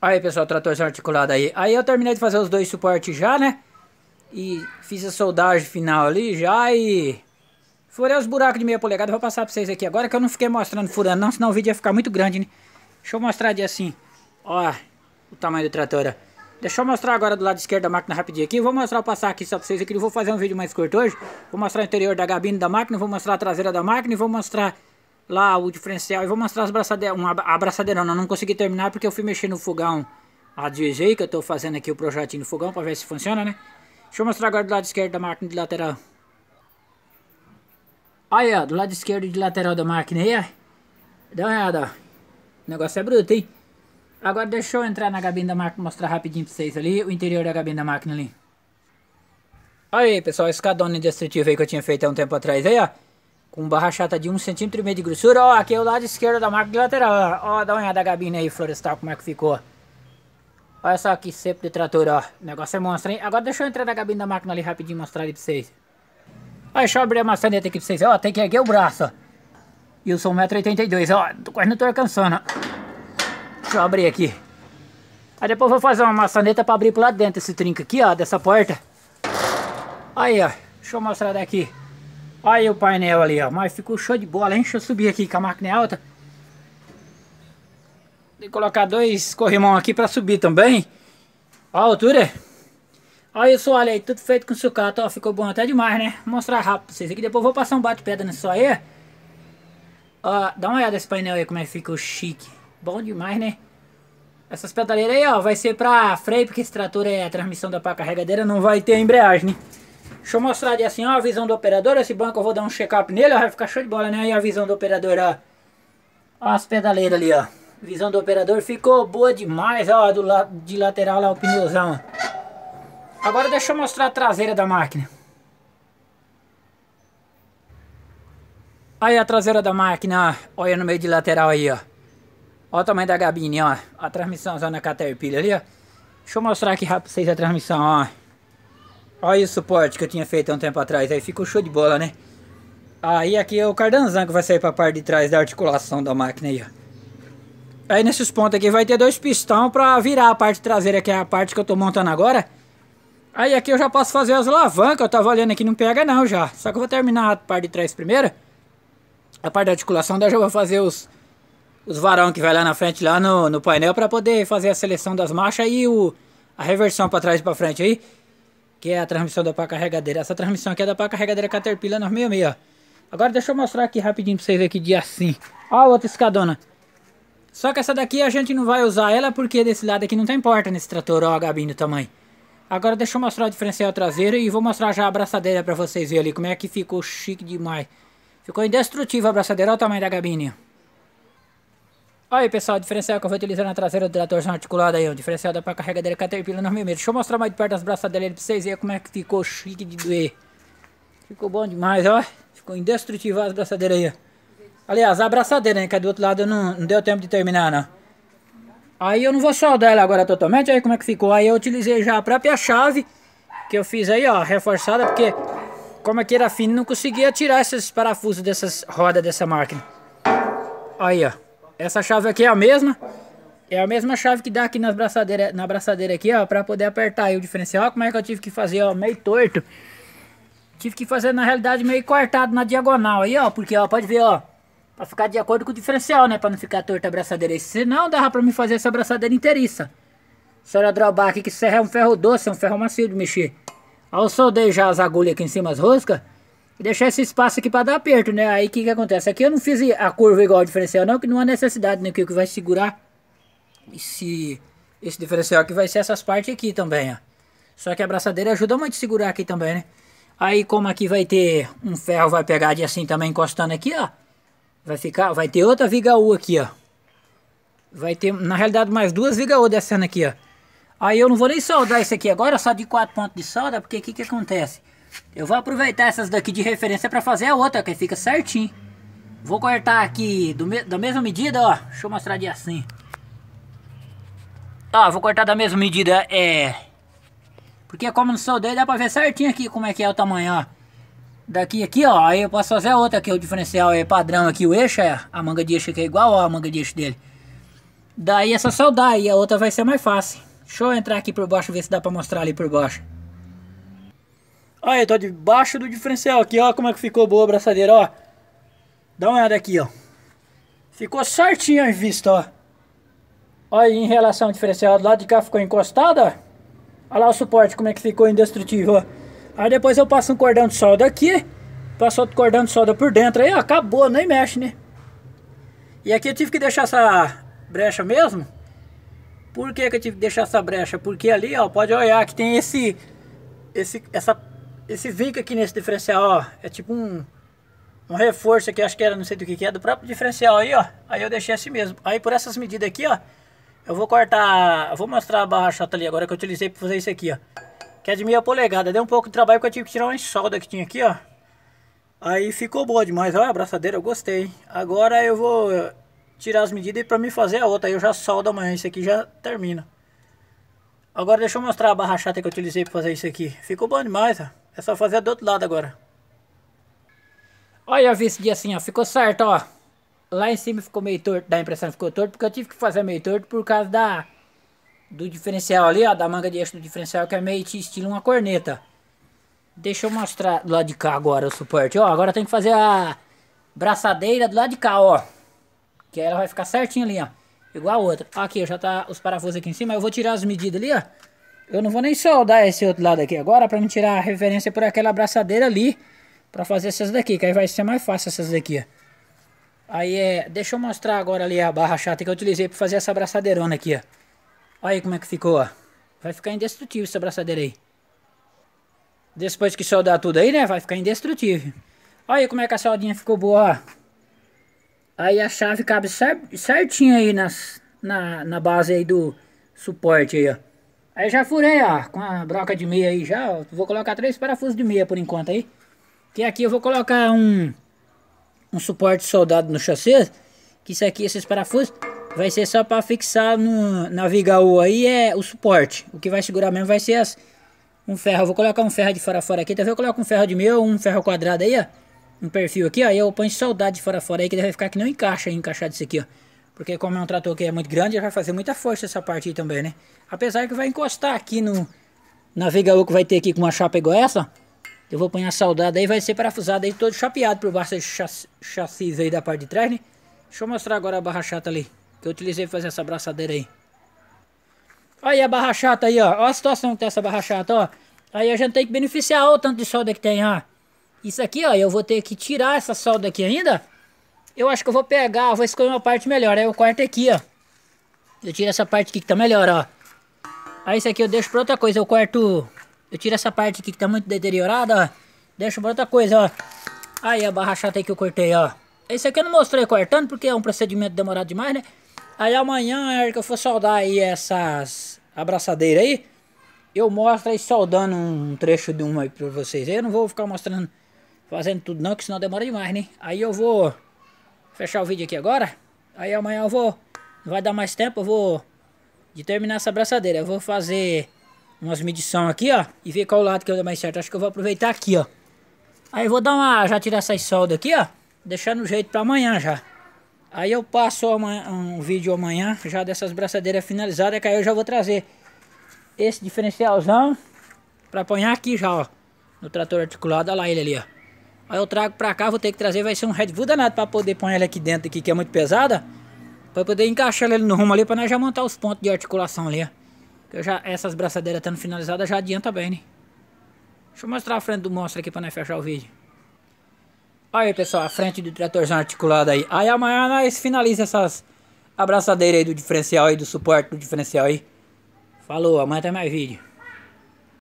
Aí, pessoal, tratorzão articulado aí. Aí eu terminei de fazer os dois suportes já, né? E fiz a soldagem final ali já e... Furei os buracos de meia polegada. Vou passar pra vocês aqui agora, que eu não fiquei mostrando furando não, senão o vídeo ia ficar muito grande, né? Deixa eu mostrar de assim. Ó, o tamanho do trator, ó. Deixa eu mostrar agora do lado esquerdo da máquina rapidinho aqui. Vou mostrar, o passar aqui só pra vocês aqui. Eu vou fazer um vídeo mais curto hoje. Vou mostrar o interior da gabine da máquina, vou mostrar a traseira da máquina e vou mostrar lá o diferencial. Eu vou mostrar as braçadeiras, uma abraçadeira, não, não consegui terminar porque eu fui mexer no fogão a DJ, que eu tô fazendo aqui o projetinho no fogão para ver se funciona, né? Deixa eu mostrar agora do lado esquerdo da máquina de lateral. Aí, ó, do lado esquerdo e de lateral da máquina aí, ó. Dá uma olhada, ó. O negócio é bruto, hein? Agora deixa eu entrar na gabina da máquina mostrar rapidinho pra vocês ali o interior da gabina da máquina ali. Aí, pessoal, escadona destrutiva aí que eu tinha feito há um tempo atrás aí, ó com barra chata de 1,5 cm de grossura. Ó, aqui é o lado esquerdo da marca de lateral. Ó, dá uma olhada a gabina aí, Florestal, como é que ficou. Olha só que cepo de trator, ó. O negócio é monstro, hein? Agora deixa eu entrar na gabina da máquina ali rapidinho e mostrar ali pra vocês. Ó, deixa eu abrir a maçaneta aqui pra vocês. Ó, tem que erguer o braço, ó. E eu sou 1,82m, ó. Tô quase não tô alcançando, ó. Deixa eu abrir aqui. Aí depois vou fazer uma maçaneta pra abrir pro lado dentro esse trinco aqui, ó, dessa porta. Aí, ó. Deixa eu mostrar daqui. Olha aí o painel ali, ó. Mas ficou show de bola, hein? Deixa eu subir aqui com a máquina é alta. Vou colocar dois corrimão aqui pra subir também. Ó a altura. Olha o olha aí. Tudo feito com sucata, ó. Ficou bom até demais, né? Vou mostrar rápido pra vocês aqui. Depois vou passar um bate-pedra nisso aí. Ó, dá uma olhada nesse painel aí, como é que ficou chique. Bom demais, né? Essas pedaleiras aí, ó, vai ser pra freio, porque esse trator é a transmissão da pá carregadeira, não vai ter embreagem, né? Deixa eu mostrar ali assim, ó, a visão do operador. Esse banco eu vou dar um check-up nele, ó, vai ficar show de bola, né? Aí a visão do operador, ó. Ó as pedaleiras ali, ó. Visão do operador ficou boa demais, ó, do la de lateral lá o pneuzão. Agora deixa eu mostrar a traseira da máquina. Aí a traseira da máquina, ó. Olha no meio de lateral aí, ó. Olha o tamanho da gabine, ó. A transmissãozão na Caterpillar ali, ó. Deixa eu mostrar aqui rápido pra vocês a transmissão, ó. Olha o suporte que eu tinha feito há um tempo atrás, aí ficou show de bola, né? Aí aqui é o cardanzão que vai sair pra parte de trás da articulação da máquina aí, ó. Aí nesses pontos aqui vai ter dois pistão pra virar a parte traseira, que é a parte que eu tô montando agora. Aí aqui eu já posso fazer as alavancas, eu tava olhando aqui, não pega não já. Só que eu vou terminar a parte de trás primeiro. A parte da articulação, daí eu já vou fazer os, os varão que vai lá na frente, lá no, no painel, pra poder fazer a seleção das marchas e o, a reversão pra trás e pra frente aí. Que é a transmissão da placa carregadeira. Essa transmissão aqui é da placa carregadeira Caterpillar 966, ó. Agora deixa eu mostrar aqui rapidinho pra vocês verem que de assim. Ó a outra escadona. Só que essa daqui a gente não vai usar ela porque desse lado aqui não tem porta nesse trator, ó a gabine do tamanho. Agora deixa eu mostrar o diferencial traseiro e vou mostrar já a abraçadeira pra vocês verem ali como é que ficou chique demais. Ficou indestrutível a abraçadeira, olha o tamanho da gabine, né? Aí pessoal, o diferencial que eu vou utilizar na traseira do trator articulado aí, o diferencial da para dele Caterpillar no meio. Deixa eu mostrar mais de perto as braçadeiras pra vocês verem como é que ficou chique de doer. Ficou bom demais, ó. Ficou indestrutível as braçadeiras aí, Aliás, a braçadeira, né, que é do outro lado não, não deu tempo de terminar, não. Aí eu não vou soldar ela agora totalmente, aí como é que ficou. Aí eu utilizei já a própria chave que eu fiz aí, ó, reforçada, porque como aqui era fino, não conseguia tirar esses parafusos dessas rodas dessa máquina. Aí, ó essa chave aqui é a mesma. É a mesma chave que dá aqui nas braçadeira, na braçadeira aqui, ó, pra poder apertar aí o diferencial. Olha como é que eu tive que fazer, ó, meio torto. Tive que fazer, na realidade, meio cortado na diagonal aí, ó, porque, ó, pode ver, ó, pra ficar de acordo com o diferencial, né, pra não ficar torta a braçadeira aí. Senão, dava pra me fazer essa braçadeira inteiriça. Só era drawbar aqui, que serra é um ferro doce, é um ferro macio de mexer. Ó, eu soldei já as agulhas aqui em cima, as roscas e deixar esse espaço aqui para dar aperto, né? Aí o que, que acontece? Aqui eu não fiz a curva igual ao diferencial não, que não há necessidade, né? Que o que vai segurar esse, esse diferencial aqui vai ser essas partes aqui também, ó. Só que a abraçadeira ajuda muito a segurar aqui também, né? Aí como aqui vai ter um ferro, vai pegar de assim também encostando aqui, ó. Vai ficar, vai ter outra viga U aqui, ó. Vai ter, na realidade, mais duas viga U descendo aqui, ó. Aí eu não vou nem soldar esse aqui agora, só de quatro pontos de solda, porque o que que acontece? Eu vou aproveitar essas daqui de referência para fazer a outra, que fica certinho. Vou cortar aqui do me da mesma medida, ó. Deixa eu mostrar de assim. Ó, vou cortar da mesma medida, é... Porque como não soldei, dá pra ver certinho aqui como é que é o tamanho, ó. Daqui aqui, ó, aí eu posso fazer outra aqui, o diferencial é padrão aqui, o eixo é... A manga de eixo aqui é igual, ó, a manga de eixo dele. Daí é só soldar e a outra vai ser mais fácil. Deixa eu entrar aqui por baixo, ver se dá pra mostrar ali por baixo. Olha, eu tô debaixo do diferencial aqui, ó como é que ficou boa a braçadeira, ó. Dá uma olhada aqui, ó. Ficou certinho a vista, ó. Olha em relação ao diferencial, do lado de cá ficou encostada, ó. Olha lá o suporte, como é que ficou indestrutível, ó. Aí depois eu passo um cordão de solda aqui, passo outro cordão de solda por dentro, aí ó, acabou, nem mexe, né? E aqui eu tive que deixar essa brecha mesmo. Por que, que eu tive que deixar essa brecha? Porque ali, ó, pode olhar que tem esse, esse essa esse vinco aqui nesse diferencial, ó, é tipo um, um reforço aqui, acho que era, não sei do que que é, do próprio diferencial aí, ó. Aí eu deixei assim mesmo. Aí por essas medidas aqui, ó, eu vou cortar, eu vou mostrar a barra chata ali agora que eu utilizei para fazer isso aqui, ó. Que é de meia polegada, deu um pouco de trabalho porque eu tive que tirar uma solda que tinha aqui, ó. Aí ficou boa demais, olha a abraçadeira, eu gostei. Agora eu vou tirar as medidas para me fazer a outra, aí eu já soldo amanhã, isso aqui já termina. Agora deixa eu mostrar a barra chata que eu utilizei para fazer isso aqui. Ficou bom demais, ó. É só fazer do outro lado agora. Olha, eu vi esse dia assim, ó. Ficou certo, ó. Lá em cima ficou meio torto, dá a impressão que ficou torto, porque eu tive que fazer meio torto por causa da... Do diferencial ali, ó, da manga de eixo do diferencial, que é meio estilo uma corneta. Deixa eu mostrar do lado de cá agora o suporte, ó. Agora tem que fazer a braçadeira do lado de cá, ó. Que ela vai ficar certinha ali, ó. Igual a outra. Aqui, já tá os parafusos aqui em cima. Eu vou tirar as medidas ali, ó. Eu não vou nem soldar esse outro lado aqui agora para me tirar a referência por aquela abraçadeira ali. para fazer essas daqui, que aí vai ser mais fácil essas daqui, ó. Aí é, deixa eu mostrar agora ali a barra chata que eu utilizei para fazer essa abraçadeirona aqui, ó. Olha aí como é que ficou, ó. Vai ficar indestrutível essa abraçadeira aí. Depois que soldar tudo aí, né, vai ficar indestrutível. Olha aí como é que a soldinha ficou boa, ó. Aí a chave cabe certinho aí nas, na, na base aí do suporte aí, ó. Aí já furei, ó, com a broca de meia aí já, ó, Vou colocar três parafusos de meia por enquanto aí. Que aqui eu vou colocar um, um suporte soldado no chassi. Que isso aqui, esses parafusos, vai ser só para fixar no, na viga U aí, é o suporte. O que vai segurar mesmo vai ser as, um ferro. Eu vou colocar um ferro de fora fora aqui, tá Eu coloco um ferro de meia, ou um ferro quadrado aí, ó. Um perfil aqui, ó. E eu ponho soldado de fora fora aí, que deve ficar que não encaixa, encaixado isso aqui, ó. Porque como é um trator que é muito grande, ele vai fazer muita força essa parte aí também, né? Apesar que vai encostar aqui no... Na Vega que vai ter aqui com uma chapa igual essa, eu vou apanhar saldada. aí, vai ser parafusado aí todo chapeado por baixo desse chass chassis aí da parte de trás, né? Deixa eu mostrar agora a barra chata ali, que eu utilizei pra fazer essa braçadeira aí. Olha aí a barra chata aí, ó. Olha a situação que tem tá essa barra chata, ó. Aí a gente tem que beneficiar o tanto de solda que tem, ó. Isso aqui, ó, eu vou ter que tirar essa solda aqui ainda eu acho que eu vou pegar, vou escolher uma parte melhor. Aí eu corto aqui, ó. Eu tiro essa parte aqui que tá melhor, ó. Aí isso aqui eu deixo pra outra coisa. Eu corto... Eu tiro essa parte aqui que tá muito deteriorada, ó. Deixo pra outra coisa, ó. Aí a barra chata aí que eu cortei, ó. Esse aqui eu não mostrei cortando, porque é um procedimento demorado demais, né? Aí amanhã, na hora que eu for soldar aí essas abraçadeiras aí, eu mostro aí soldando um trecho de uma aí pra vocês. Eu não vou ficar mostrando, fazendo tudo não, que senão demora demais, né? Aí eu vou fechar o vídeo aqui agora. Aí amanhã eu vou... Não vai dar mais tempo, eu vou... De terminar essa abraçadeira, eu vou fazer umas medições aqui, ó. E ver qual lado que eu o mais certo. Acho que eu vou aproveitar aqui, ó. Aí eu vou dar uma... Já tirar essas soldas aqui, ó. Deixar no jeito pra amanhã já. Aí eu passo amanhã, um vídeo amanhã, já dessas braçadeiras finalizadas, que aí eu já vou trazer esse diferencialzão pra apanhar aqui já, ó. No trator articulado, olha lá ele ali, ó. Aí eu trago pra cá, vou ter que trazer, vai ser um Red Bull danado pra poder pôr ele aqui dentro, aqui, que é muito pesada. Pra poder encaixar ele no rumo ali, pra nós já montar os pontos de articulação ali, ó. Que já, essas braçadeiras estando finalizadas já adianta bem, né? Deixa eu mostrar a frente do monstro aqui pra nós fechar o vídeo. Olha aí, pessoal, a frente do tratorzão articulado aí. Aí amanhã nós finaliza essas abraçadeiras aí do diferencial aí, do suporte do diferencial aí. Falou, amanhã tem mais vídeo.